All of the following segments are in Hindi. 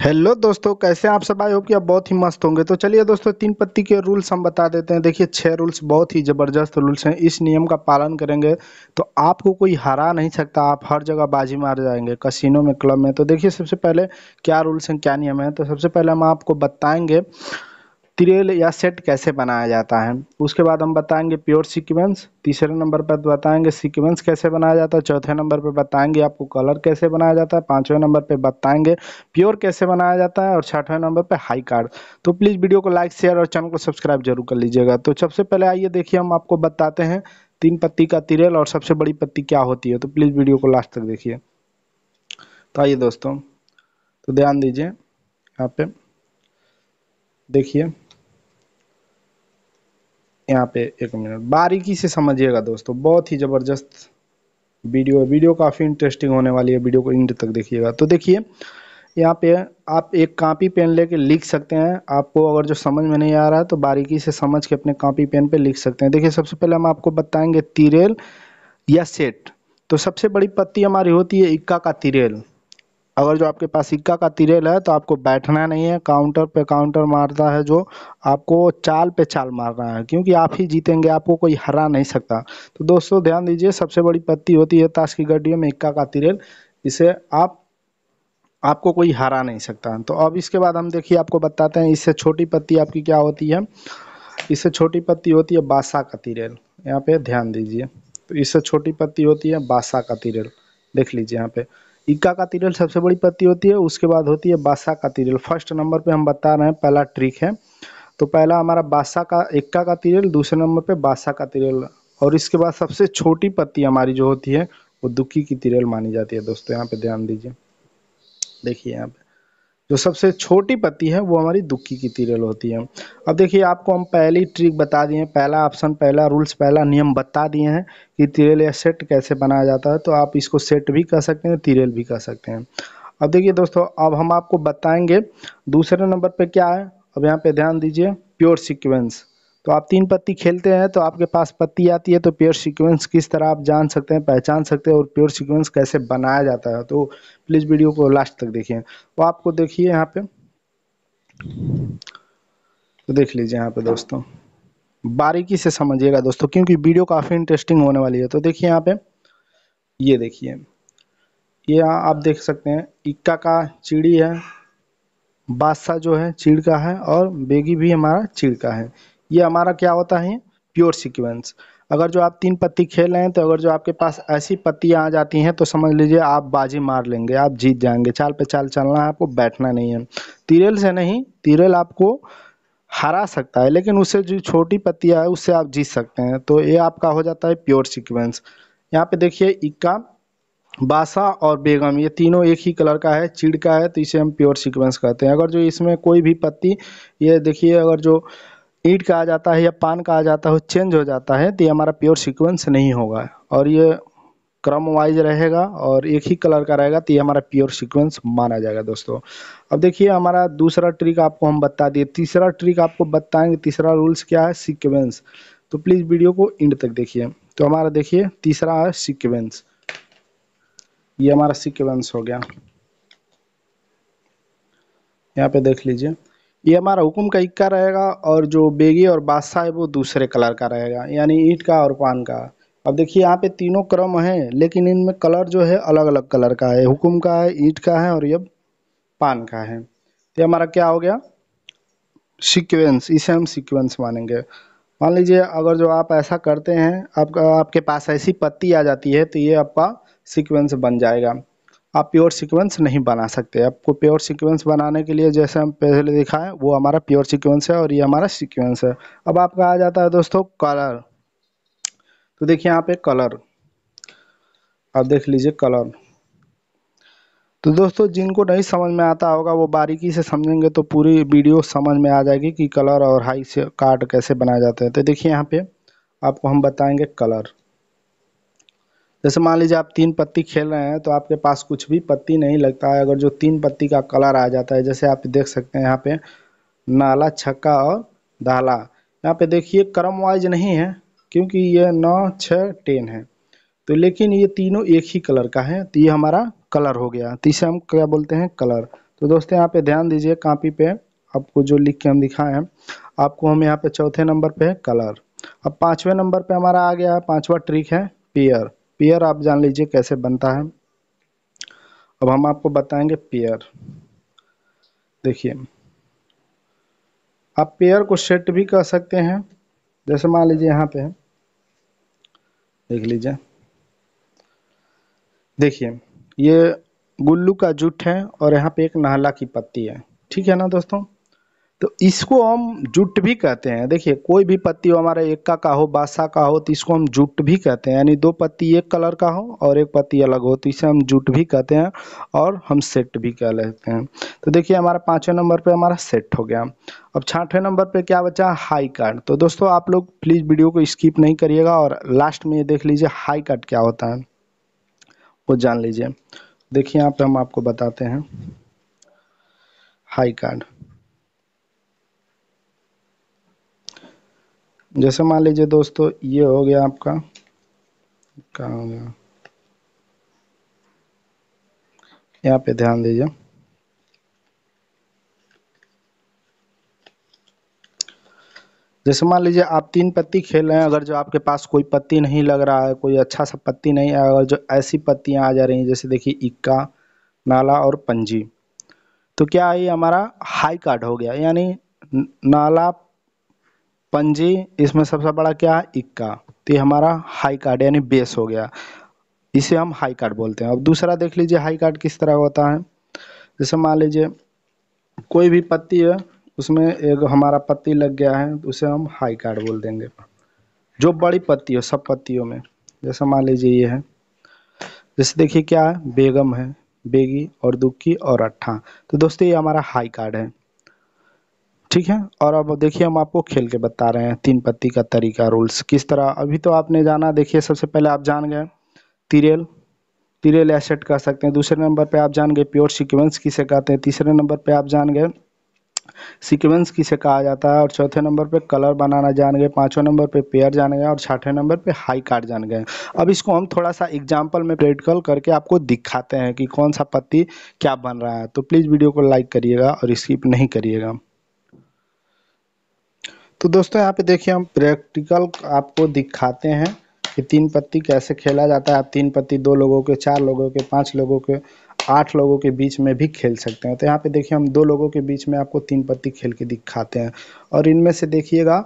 हेलो दोस्तों कैसे आप सब आए हो कि आप बहुत ही मस्त होंगे तो चलिए दोस्तों तीन पत्ती के रूल्स हम बता देते हैं देखिए छह रूल्स बहुत ही ज़बरदस्त रूल्स हैं इस नियम का पालन करेंगे तो आपको कोई हरा नहीं सकता आप हर जगह बाजी मार जाएंगे कसिनो में क्लब में तो देखिए सबसे पहले क्या रूल्स हैं क्या नियम है तो सबसे पहले हम आपको बताएंगे त्रियल या सेट कैसे बनाया जाता है उसके बाद हम बताएंगे प्योर सीक्वेंस तीसरे नंबर पर बताएंगे सीक्वेंस कैसे बनाया जाता है चौथे नंबर पर बताएंगे आपको कलर कैसे बनाया जाता है पांचवें नंबर पर बताएंगे प्योर कैसे बनाया जाता है और छठवें नंबर पर हाई कार्ड तो प्लीज़ वीडियो को लाइक शेयर और चैनल को सब्सक्राइब जरूर कर लीजिएगा तो सबसे पहले आइए देखिए हम आपको बताते हैं तीन पत्ती का तिरेल और सबसे बड़ी पत्ती क्या होती है तो प्लीज़ वीडियो को लास्ट तक देखिए तो आइए दोस्तों तो ध्यान दीजिए यहाँ पे देखिए यहाँ पे एक मिनट बारीकी से समझिएगा दोस्तों बहुत ही ज़बरदस्त वीडियो है वीडियो काफ़ी इंटरेस्टिंग होने वाली है वीडियो को इंड तक देखिएगा तो देखिए यहाँ पे आप एक कापी पेन लेके लिख सकते हैं आपको अगर जो समझ में नहीं आ रहा है तो बारीकी से समझ के अपने कापी पेन पे लिख सकते हैं देखिए सबसे पहले हम आपको बताएंगे तिरेल या सेट तो सबसे बड़ी पत्ती हमारी होती है इक्का का तिरेल अगर जो आपके पास सिक्का का तिरेल है तो आपको बैठना नहीं है काउंटर पे काउंटर मारता है जो आपको चाल पे चाल मारना है क्योंकि आप ही जीतेंगे आपको कोई हरा नहीं सकता तो दोस्तों ध्यान दीजिए सबसे बड़ी पत्ती होती है ताश की गड्डियों में इक्का का तिरेल इसे आप आपको कोई हरा नहीं सकता तो अब इसके बाद हम देखिए आपको बताते हैं इससे छोटी पत्ती आपकी क्या होती है इससे छोटी पत्ती होती है बासा का तिरेल यहाँ पे ध्यान दीजिए तो इससे छोटी पत्ती होती है बासा का तिरेल देख लीजिए यहाँ पे इक्का का तिरल सबसे बड़ी पत्ती होती है उसके बाद होती है बासा का तिरल फर्स्ट नंबर पे हम बता रहे हैं पहला ट्रिक है तो पहला हमारा बासा का इक्का का तिरल दूसरे नंबर पे बासा का तिरल और इसके बाद सबसे छोटी पत्ती हमारी जो होती है वो दुखी की तिरल मानी जाती है दोस्तों यहाँ पे ध्यान दीजिए देखिए यहाँ पे जो सबसे छोटी पत्ती है वो हमारी दुखी की तिरल होती है अब देखिए आपको हम पहली ट्रिक बता दिए पहला ऑप्शन पहला रूल्स पहला नियम बता दिए हैं कि तिरल या सेट कैसे बनाया जाता है तो आप इसको सेट भी कह सकते हैं तिरल भी कह सकते हैं अब देखिए दोस्तों अब हम आपको बताएंगे दूसरे नंबर पर क्या है अब यहाँ पे ध्यान दीजिए प्योर सिक्वेंस तो आप तीन पत्ती खेलते हैं तो आपके पास पत्ती आती है तो प्योर सीक्वेंस किस तरह आप जान सकते हैं पहचान सकते हैं और प्योर सीक्वेंस कैसे बनाया जाता है तो प्लीज़ वीडियो को लास्ट तक देखिए तो आपको देखिए यहाँ पे तो देख लीजिए यहाँ पे दोस्तों बारीकी से समझिएगा दोस्तों क्योंकि वीडियो काफ़ी इंटरेस्टिंग होने वाली है तो देखिए यहाँ पे ये देखिए ये आप देख सकते हैं इक्का का चिड़ी है बादशाह जो है चीड़ का है और बेगी भी हमारा चीड़ का है ये हमारा क्या होता है प्योर सीक्वेंस अगर जो आप तीन पत्ती खेल रहे हैं तो अगर जो आपके पास ऐसी पत्तियाँ आ जाती हैं तो समझ लीजिए आप बाजी मार लेंगे आप जीत जाएंगे चाल पे चाल चलना है आपको बैठना नहीं है तिरेल से नहीं तिरेल आपको हरा सकता है लेकिन उससे जो छोटी पत्तियाँ है उससे आप जीत सकते हैं तो ये आपका हो जाता है प्योर सिक्वेंस यहाँ पे देखिए इक्का बासा और बेगम ये तीनों एक ही कलर का है चिड़ का है तो इसे हम प्योर सिक्वेंस कहते हैं अगर जो इसमें कोई भी पत्ती ये देखिए अगर जो ईट कहा जाता है या पान कहा जाता है चेंज हो जाता है तो ये हमारा प्योर सीक्वेंस नहीं होगा और ये क्रम वाइज रहेगा और एक ही कलर का रहेगा तो ये हमारा प्योर सीक्वेंस माना जाएगा दोस्तों अब देखिए हमारा दूसरा ट्रिक आपको हम बता दिए तीसरा ट्रिक आपको बताएंगे तीसरा रूल्स क्या है सिक्वेंस तो प्लीज़ वीडियो को एंड तक देखिए तो हमारा देखिए तीसरा है सिक्वेंस ये हमारा सिक्वेंस हो गया यहाँ पे देख लीजिए ये हमारा हुकुम का इक्का रहेगा और जो बेगी और बादशाह है वो दूसरे कलर का रहेगा यानी ईट का और पान का अब देखिए यहाँ पे तीनों क्रम है लेकिन इनमें कलर जो है अलग अलग कलर का है हुकुम का है ईट का है और ये पान का है तो हमारा क्या हो गया सिक्वेंस इसे हम सिक्वेंस मानेंगे मान लीजिए अगर जो आप ऐसा करते हैं आपका आपके पास ऐसी पत्ती आ जाती है तो ये आपका सिक्वेंस बन जाएगा आप प्योर सीक्वेंस नहीं बना सकते आपको प्योर सीक्वेंस बनाने के लिए जैसे हम पहले दिखाए वो हमारा प्योर सीक्वेंस है और ये हमारा सीक्वेंस है अब आपका आ जाता है दोस्तों कलर तो देखिए यहाँ पे कलर अब देख लीजिए कलर तो दोस्तों जिनको नहीं समझ में आता होगा वो बारीकी से समझेंगे तो पूरी वीडियो समझ में आ जाएगी कि कलर और हाई से कार्ड कैसे बनाए जाते हैं तो देखिए यहाँ पे आपको हम बताएंगे कलर जैसे मान लीजिए आप तीन पत्ती खेल रहे हैं तो आपके पास कुछ भी पत्ती नहीं लगता है अगर जो तीन पत्ती का कलर आ जाता है जैसे आप देख सकते हैं यहाँ पे नाला छक्का और दाला यहाँ पे देखिए क्रम वाइज नहीं है क्योंकि ये नौ छः टेन है तो लेकिन ये तीनों एक ही कलर का है तो ये हमारा कलर हो गया तो इसे हम क्या बोलते हैं कलर तो दोस्तों यहाँ पे ध्यान दीजिए कापी पे आपको जो लिख के हम दिखाए हैं आपको हम यहाँ पे चौथे नंबर पे है कलर अब पाँचवें नंबर पे हमारा आ गया है पाँचवा ट्रिक है पेयर पेयर आप जान लीजिए कैसे बनता है अब हम आपको बताएंगे पेयर देखिए आप पेयर को सेट भी कर सकते हैं जैसे मान लीजिए यहाँ पे है देख लीजिए देखिए ये गुल्लू का जुट है और यहाँ पे एक नहला की पत्ती है ठीक है ना दोस्तों तो इसको हम जुट भी कहते हैं देखिए कोई भी पत्ती हो हमारा एक का हो बासा का हो तो इसको हम जुट भी कहते हैं यानी दो पत्ती एक कलर का हो और एक पत्ती अलग हो तो इसे हम जुट भी कहते हैं और हम सेट भी कह लेते हैं तो देखिए हमारा पाँचवें नंबर पर हमारा सेट हो गया अब छठवें नंबर पे क्या बचा हाई कार्ड तो दोस्तों आप लोग प्लीज़ वीडियो को स्किप नहीं करिएगा और लास्ट में ये देख लीजिए हाई कार्ड क्या होता है वो जान लीजिए देखिए यहाँ पर हम आपको बताते हैं हाई कार्ड जैसे मान लीजिए दोस्तों ये हो गया आपका कहा हो गया यहाँ पे ध्यान दीजिए जैसे मान लीजिए आप तीन पत्ती खेल रहे हैं अगर जो आपके पास कोई पत्ती नहीं लग रहा है कोई अच्छा सा पत्ती नहीं है अगर जो ऐसी पत्तियां आ जा रही हैं जैसे देखिए इक्का नाला और पंजी तो क्या ये हमारा हाई कार्ड हो गया यानी नाला पंजी इसमें सबसे बड़ा क्या है इक्का तो ये हमारा हाई कार्ड यानी बेस हो गया इसे हम हाई कार्ड बोलते हैं अब दूसरा देख लीजिए हाई कार्ड किस तरह होता है जैसे मान लीजिए कोई भी पत्ती है उसमें एक हमारा पत्ती लग गया है तो उसे हम हाई कार्ड बोल देंगे जो बड़ी पत्ती हो सब पत्तियों में जैसे मान लीजिए ये है जैसे देखिए क्या है बेगम है बेगी और दुखी और अट्ठा तो दोस्तों ये हमारा हाई कार्ड है ठीक है और अब देखिए हम आपको खेल के बता रहे हैं तीन पत्ती का तरीका रूल्स किस तरह अभी तो आपने जाना देखिए सबसे पहले आप जान गए तिरेल तिरेल एसेट कर सकते हैं दूसरे नंबर पे आप जान गए प्योर सीक्वेंस किसे कहते हैं तीसरे नंबर पे आप जान गए सीक्वेंस किसे कहा जाता है और चौथे नंबर पे कलर बनाना जान गए पाँचों नंबर पे पेयर जान गए और छठे नंबर पे हाई कार्ड जान गए अब इसको हम थोड़ा सा एग्जाम्पल में प्रैक्टिकल करके आपको दिखाते हैं कि कौन सा पत्ती क्या बन रहा है तो प्लीज़ वीडियो को लाइक करिएगा और स्किप नहीं करिएगा तो दोस्तों यहाँ पे देखिए हम प्रैक्टिकल आपको दिखाते हैं कि तीन पत्ती कैसे खेला जाता है आप तीन पत्ती दो लोगों के चार लोगों के पाँच लोगों के आठ लोगों के बीच में भी खेल सकते हैं तो यहाँ पे देखिए हम दो लोगों के बीच में आपको तीन पत्ती खेल के दिखाते हैं और इनमें से देखिएगा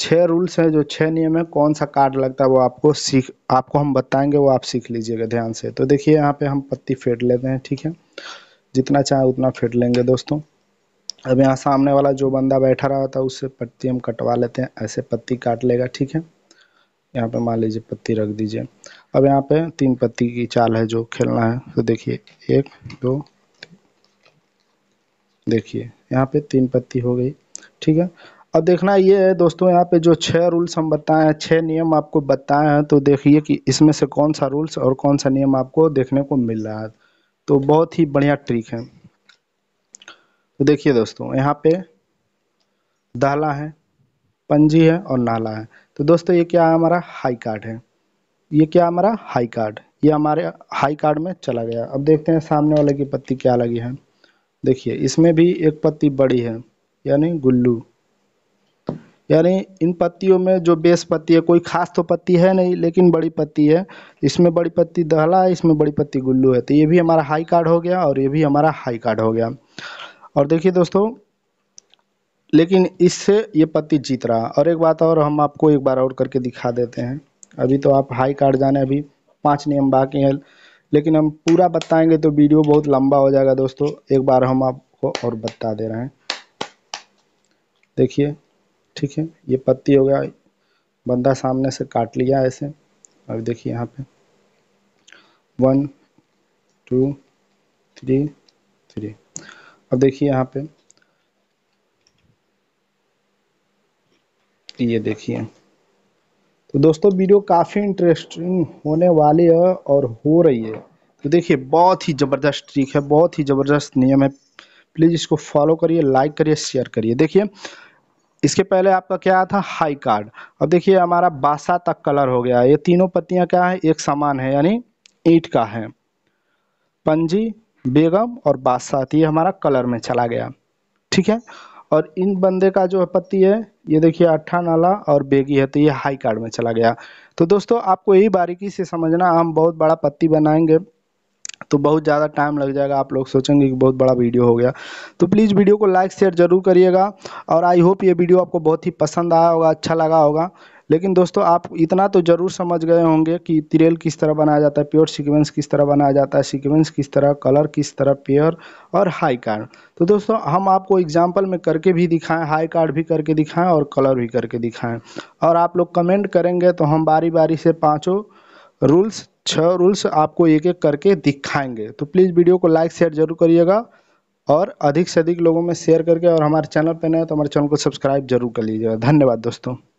छः रूल्स हैं जो छः नियम है कौन सा कार्ड लगता है वो आपको सीख आपको हम बताएंगे वो आप सीख लीजिएगा ध्यान से तो देखिए यहाँ पे हम पत्ती फेट लेते हैं ठीक है जितना चाहे उतना फेट लेंगे दोस्तों अब यहाँ सामने वाला जो बंदा बैठा रहा था उससे पत्ती हम कटवा लेते हैं ऐसे पत्ती काट लेगा ठीक है यहाँ पे मान लीजिए पत्ती रख दीजिए अब यहाँ पे तीन पत्ती की चाल है जो खेलना है तो देखिए एक दो देखिए यहाँ पे तीन पत्ती हो गई ठीक है अब देखना ये है दोस्तों यहाँ पे जो छह रूल्स हम बताए हैं छह नियम आपको बताए हैं तो देखिए कि इसमें से कौन सा रूल्स और कौन सा नियम आपको देखने को मिल रहा है तो बहुत ही बढ़िया ट्रिक है तो देखिए दोस्तों यहाँ पे दहला है पंजी है और नाला है तो दोस्तों ये क्या हमारा हाई कार्ड है ये क्या हमारा हाई कार्ड ये हमारे हाई कार्ड में चला गया अब देखते हैं सामने वाले की पत्ती क्या लगी है देखिए इसमें भी एक पत्ती बड़ी है यानी गुल्लू यानी इन पत्तियों में जो बेस पत्ती है कोई खास तो पत्ती है नहीं लेकिन बड़ी पत्ती है इसमें बड़ी पत्ती दहला है इसमें बड़ी पत्ती गुल्लू है तो ये भी हमारा हाई कार्ड हो गया और ये भी हमारा हाई कार्ड हो गया और देखिए दोस्तों लेकिन इससे ये पत्ती जीत रहा और एक बात और हम आपको एक बार और करके दिखा देते हैं अभी तो आप हाई कार्ड जाने अभी पाँच नियम बाकी हैं लेकिन हम पूरा बताएंगे तो वीडियो बहुत लंबा हो जाएगा दोस्तों एक बार हम आपको और बता दे रहे हैं देखिए ठीक है ये पत्ती हो गया बंदा सामने से काट लिया ऐसे अब देखिए यहाँ पे वन टू थ्री थ्री अब देखिए यहाँ पे ये देखिए तो दोस्तों वीडियो काफ़ी इंटरेस्टिंग होने वाली है और हो रही है तो देखिए बहुत ही ज़बरदस्त ट्रिक है बहुत ही ज़बरदस्त नियम है प्लीज़ इसको फॉलो करिए लाइक करिए शेयर करिए देखिए इसके पहले आपका क्या था हाई कार्ड अब देखिए हमारा बासा तक कलर हो गया ये तीनों पत्तियां क्या है एक समान है यानी ईट का है पंजी बेगम और बादशाह ये हमारा कलर में चला गया ठीक है और इन बंदे का जो पत्ती है ये देखिए अट्ठा नाला और बेगी है तो ये हाई कार्ड में चला गया तो दोस्तों आपको यही बारीकी से समझना हम बहुत बड़ा पत्ती बनाएंगे तो बहुत ज़्यादा टाइम लग जाएगा आप लोग सोचेंगे कि बहुत बड़ा वीडियो हो गया तो प्लीज़ वीडियो को लाइक शेयर जरूर करिएगा और आई होप ये वीडियो आपको बहुत ही पसंद आया होगा अच्छा लगा होगा लेकिन दोस्तों आप इतना तो ज़रूर समझ गए होंगे कि तिरेल किस तरह बनाया जाता है प्योर सीक्वेंस किस तरह बनाया जाता है सीक्वेंस किस तरह कलर किस तरह पेयर और हाई कार्ड तो दोस्तों हम आपको एग्जाम्पल में करके भी दिखाएं हाई कार्ड भी करके दिखाएं और कलर भी करके दिखाएं और आप लोग कमेंट करेंगे तो हम बारी बारी से पाँचों रूल्स छः रूल्स आपको एक एक करके दिखाएंगे तो प्लीज़ वीडियो को लाइक शेयर जरूर करिएगा और अधिक से अधिक लोगों में शेयर करके और हमारे चैनल पर नए तो हमारे चैनल को सब्सक्राइब जरूर कर लीजिएगा धन्यवाद दोस्तों